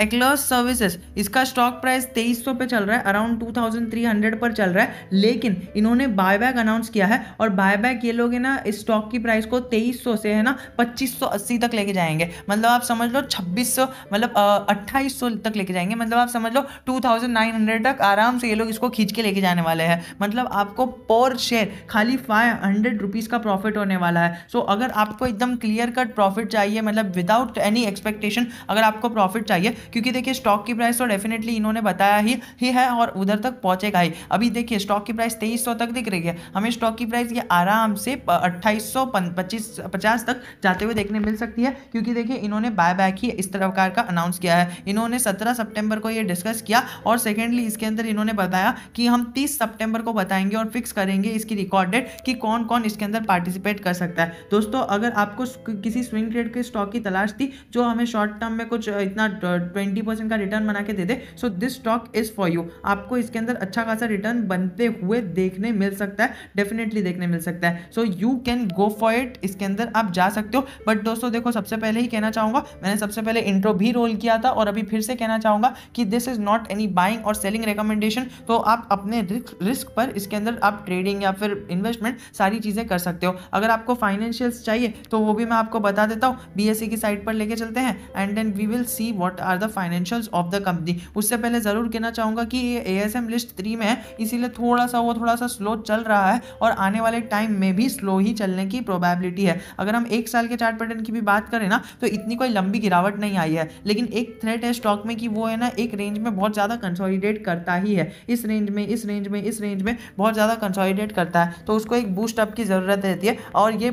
एक्लर्स services इसका stock price तेईस सौ पे चल रहा है around two thousand three hundred पर चल रहा है लेकिन इन्होंने बायबैक अनाउंस किया है और बायबैक ये लोग ना इस स्टॉक की प्राइस को तेईस सौ से है ना पच्चीस सौ अस्सी तक लेके जाएंगे मतलब आप समझ लो छब्बीस सौ मतलब अट्ठाईस सौ तक लेके जाएंगे मतलब आप समझ लो टू थाउजेंड नाइन हंड्रेड तक आराम से ये लोग इसको खींच के लेके जाने वाले हैं मतलब आपको पर शेयर खाली फाइव हंड्रेड रुपीज़ का प्रॉफिट होने वाला है सो अगर आपको एकदम क्लियर कट प्रॉफिट चाहिए मतलब विदाउट एनी एक्सपेक्टेशन अगर आपको प्रॉफिट चाहिए क्योंकि देखिए स्टॉक की प्राइस तो डेफिनेटली इन्होंने बताया ही ही है और उधर तक पहुंचेगा ही अभी देखिए स्टॉक की प्राइस तेईस तक दिख रही है हमें स्टॉक की प्राइस ये आराम से अट्ठाईस सौ पचास तक जाते हुए देखने मिल सकती है क्योंकि देखिए इन्होंने बाय बैक ही इस प्रकार का अनाउंस किया है इन्होंने सत्रह सितंबर को ये डिस्कस किया और सेकेंडली इसके अंदर इन्होंने बताया कि हम तीस सितंबर को बताएंगे और फिक्स करेंगे इसकी रिकॉर्ड डेट कि कौन कौन इसके अंदर पार्टिसिपेट कर सकता है दोस्तों अगर आपको किसी स्विंग ट्रेड के स्टॉक की तलाश थी जो हमें शॉर्ट टर्म में कुछ इतना ट्वेंटी परसेंट का रिटर्न बना के दे दे so this stock is for you आपको इसके अंदर अच्छा खासा रिटर्न बनते हुए देखने मिल सकता है डेफिनेटली देखने मिल सकता है so you can go for it इसके अंदर आप जा सकते हो बट दोस्तों देखो सबसे पहले ही कहना चाहूँगा मैंने सबसे पहले इंट्रो भी रोल किया था और अभी फिर से कहना चाहूंगा कि this is not any buying और सेलिंग रिकमेंडेशन तो आप अपने रिस्क पर इसके अंदर आप ट्रेडिंग या फिर इन्वेस्टमेंट सारी चीज़ें कर सकते हो अगर आपको फाइनेंशियल्स चाहिए तो वो भी मैं आपको बता देता हूँ बी e की साइड पर लेके चलते हैं and then we will see what are the the financials of the company उससे पहले ज़रूर कहना चाहूंगा कि A S M list three में है इसीलिए थोड़ा सा वो थोड़ा सा स्लो चल रहा है और आने वाले टाइम में भी स्लो ही चलने की प्रोबेबिलिटी है अगर हम एक साल के चार्ट पैटर्न की भी बात करें ना तो इतनी कोई लंबी गिरावट नहीं आई है लेकिन एक थ्रेट है स्टॉक में कि वो है ना एक रेंज में बहुत ज़्यादा कंसोलिडेट करता ही है इस रेंज में इस रेंज में इस रेंज में बहुत ज़्यादा कंसोलिडेट करता है तो उसको एक बूस्ट अप की ज़रूरत रहती है और ये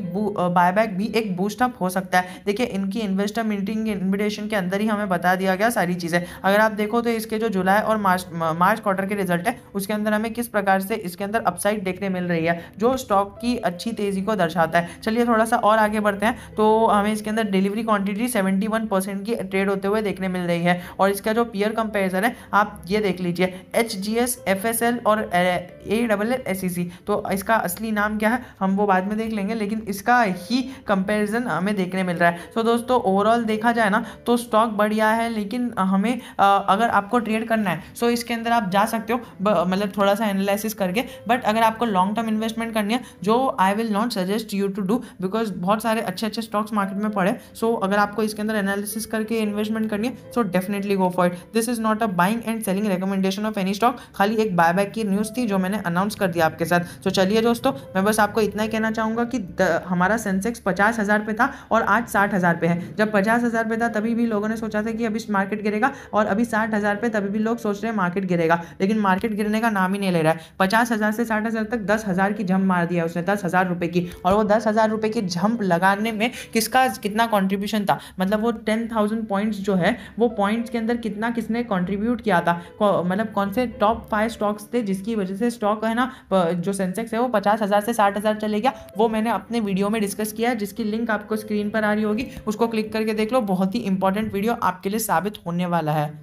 बायबैक भी एक बूस्ट अप हो सकता है देखिए इनकी इन्वेस्टर मीटिंग इन्विटेशन के अंदर ही हमें बता दिया गया गया सारी चीज़ें अगर आप देखो तो इसके जो जुलाई और मार्च मार्च क्वार्टर के रिजल्ट है उसके अंदर हमें किस प्रकार से इसके अंदर अपसाइड देखने मिल रही है जो स्टॉक की अच्छी तेज़ी को दर्शाता है चलिए थोड़ा सा और आगे बढ़ते हैं तो हमें इसके अंदर डिलीवरी क्वांटिटी 71 परसेंट की ट्रेड होते हुए देखने मिल रही है और इसका जो पीयर कंपेरिजन है आप ये देख लीजिए H G S F S L और A double L S C तो इसका असली नाम क्या है हम वो बाद में देख लेंगे लेकिन इसका ही कंपेरिजन हमें देखने मिल रहा है तो दोस्तों ओवरऑल देखा जाए ना तो स्टॉक बढ़िया है लेकिन लेकिन हमें अगर आपको ट्रेड करना है सो इसके अंदर आप जा सकते हो मतलब थोड़ा सा एनालिसिस करके बट अगर आपको लॉन्ग टर्म इन्वेस्टमेंट करनी है जो I will not suggest you to do because बहुत सारे अच्छे अच्छे स्टॉक्स मार्केट में पड़े सो so, अगर आपको इसके अंदर एनालिसिस करके इन्वेस्टमेंट करनी है so definitely go for it this is not a buying and selling recommendation of any stock खाली एक बाय बैक की न्यूज़ थी जो मैंने अनाउंस कर दिया आपके साथ सो so, चलिए दोस्तों मैं बस आपको इतना ही कहना चाहूंगा कि हमारा सेंसेक्स पचास हज़ार पे था और आज साठ हज़ार पे है जब पचास हज़ार पे था तभी भी लोगों ने सोचा था कि अभी स्मार्ट मार्केट गिरेगा और अभी साठ हज़ार पे तभी भी लोग सोच रहे हैं मार्केट गिरेगा लेकिन मार्केट गिरने का नाम ही नहीं ले रहा है पचास हज़ार से साठ हज़ार तक दस हज़ार की जंप मार दिया उसने दस हज़ार रुपए की और वो दस हज़ार रुपए की जंप लगाने में किसका कितना कॉन्ट्रीब्यूशन था मतलब वो टेन थाउजेंड पॉइंट्स जो है वो पॉइंट्स के अंदर कितना किसने कॉन्ट्रीब्यूट किया था मतलब कौन से टॉप फाइव स्टॉक्स थे जिसकी वजह से स्टॉक है ना जो सेंसेक्स है वो पचास हज़ार से साठ हज़ार चले गया वो मैंने अपने वीडियो में डिस्कस किया है जिसकी लिंक आपको स्क्रीन पर आ रही होगी उसको क्लिक करके देख लो बहुत ही इंपॉर्टेंट वीडियो आपके लिए साबित प्रभावित होने वाला है